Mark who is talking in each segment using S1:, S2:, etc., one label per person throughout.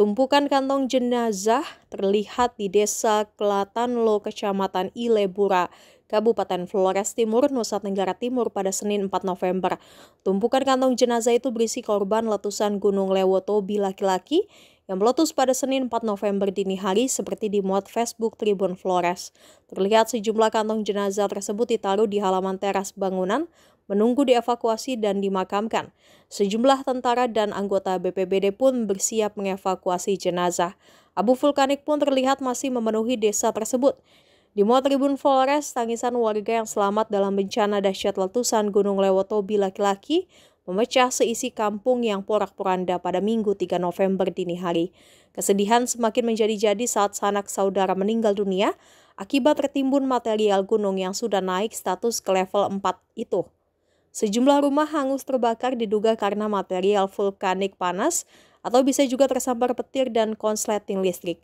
S1: Tumpukan kantong jenazah terlihat di Desa Kelatanlo, Kecamatan Ilebura, Kabupaten Flores Timur, Nusa Tenggara Timur pada Senin 4 November. Tumpukan kantong jenazah itu berisi korban letusan Gunung Lewotobi laki-laki yang meletus pada Senin 4 November dini hari seperti di muat Facebook Tribun Flores. Terlihat sejumlah kantong jenazah tersebut ditaruh di halaman teras bangunan menunggu dievakuasi dan dimakamkan. Sejumlah tentara dan anggota BPBD pun bersiap mengevakuasi jenazah. Abu vulkanik pun terlihat masih memenuhi desa tersebut. Di Mall Tribun Flores, tangisan warga yang selamat dalam bencana dahsyat letusan Gunung Lewotobi laki-laki memecah seisi kampung yang porak-poranda pada Minggu 3 November dini hari. Kesedihan semakin menjadi-jadi saat sanak saudara meninggal dunia akibat tertimbun material gunung yang sudah naik status ke level 4 itu. Sejumlah rumah hangus terbakar diduga karena material vulkanik panas atau bisa juga tersambar petir dan konsleting listrik.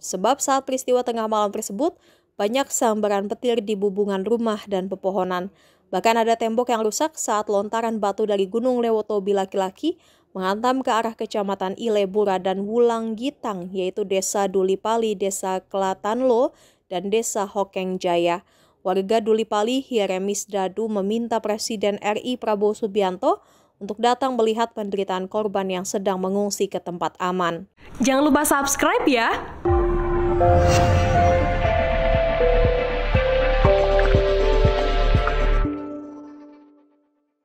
S1: Sebab saat peristiwa tengah malam tersebut, banyak sambaran petir di bubungan rumah dan pepohonan. Bahkan ada tembok yang rusak saat lontaran batu dari Gunung Lewotobi laki-laki menghantam ke arah kecamatan Ilebura dan Wulanggitang, yaitu desa Dulipali, desa Kelatanlo, dan desa Hokeng Jaya. Warga Dulipali Hieremis Dadu meminta Presiden RI Prabowo Subianto untuk datang melihat penderitaan korban yang sedang mengungsi ke tempat aman. Jangan lupa subscribe ya!